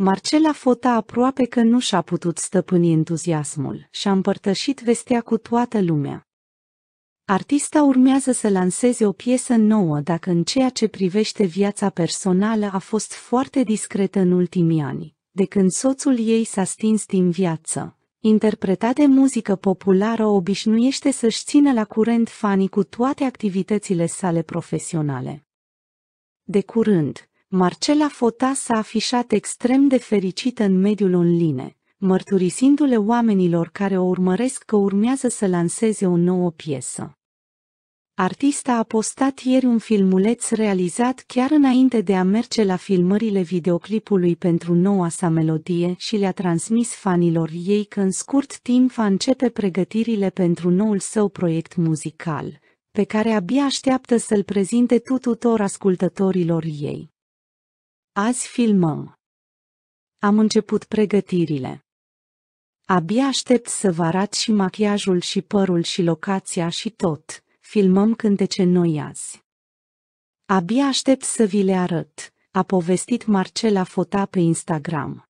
Marcela Fota aproape că nu și-a putut stăpâni entuziasmul și a împărtășit vestea cu toată lumea. Artista urmează să lanseze o piesă nouă dacă în ceea ce privește viața personală a fost foarte discretă în ultimii ani, de când soțul ei s-a stins din viață. Interpretat de muzică populară obișnuiește să-și țină la curent fanii cu toate activitățile sale profesionale. De curând, Marcela Fota s-a afișat extrem de fericită în mediul online, mărturisindu-le oamenilor care o urmăresc că urmează să lanseze o nouă piesă. Artista a postat ieri un filmuleț realizat chiar înainte de a merge la filmările videoclipului pentru noua sa melodie și le-a transmis fanilor ei că în scurt timp va începe pregătirile pentru noul său proiect muzical, pe care abia așteaptă să-l prezinte tuturor ascultătorilor ei. Azi filmăm. Am început pregătirile. Abia aștept să vă arat și machiajul și părul și locația și tot. Filmăm cântece noi azi. Abia aștept să vi le arăt, a povestit Marcela Fota pe Instagram.